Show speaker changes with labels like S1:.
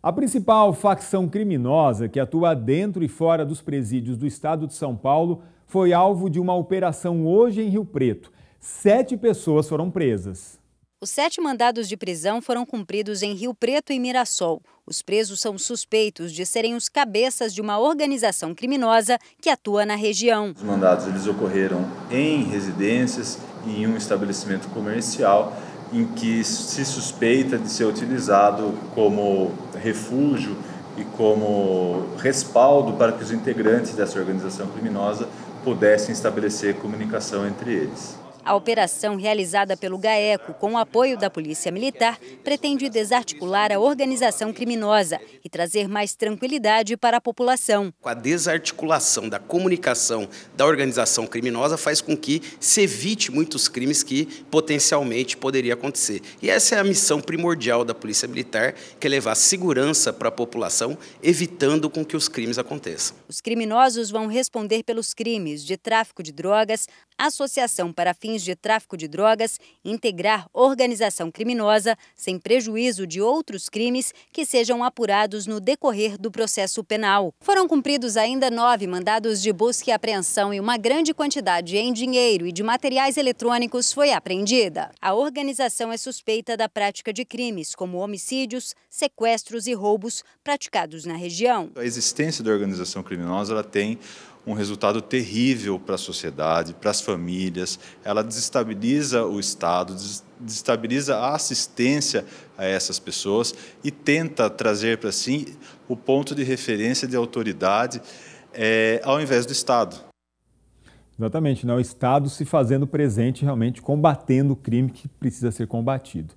S1: A principal facção criminosa que atua dentro e fora dos presídios do estado de São Paulo foi alvo de uma operação hoje em Rio Preto. Sete pessoas foram presas.
S2: Os sete mandados de prisão foram cumpridos em Rio Preto e Mirassol. Os presos são suspeitos de serem os cabeças de uma organização criminosa que atua na região. Os mandados
S1: eles ocorreram em residências e em um estabelecimento comercial em que se suspeita de ser utilizado como refúgio e como respaldo para que os integrantes dessa organização criminosa pudessem estabelecer comunicação entre eles.
S2: A operação realizada pelo GAECO com o apoio da Polícia Militar pretende desarticular a organização criminosa e trazer mais tranquilidade para a população.
S3: Com a desarticulação da comunicação da organização criminosa faz com que se evite muitos crimes que potencialmente poderia acontecer. E essa é a missão primordial da Polícia Militar, que é levar segurança para a população, evitando com que os crimes aconteçam.
S2: Os criminosos vão responder pelos crimes de tráfico de drogas, associação para fins de tráfico de drogas, integrar organização criminosa, sem prejuízo de outros crimes que sejam apurados no decorrer do processo penal. Foram cumpridos ainda nove mandados de busca e apreensão e uma grande quantidade em dinheiro e de materiais eletrônicos foi apreendida. A organização é suspeita da prática de crimes como homicídios, sequestros e roubos praticados na região.
S1: A existência da organização criminosa ela tem um resultado terrível para a sociedade, para as famílias. Ela desestabiliza o Estado, desestabiliza a assistência a essas pessoas e tenta trazer para si o ponto de referência de autoridade é, ao invés do Estado. Exatamente, né? o Estado se fazendo presente, realmente combatendo o crime que precisa ser combatido.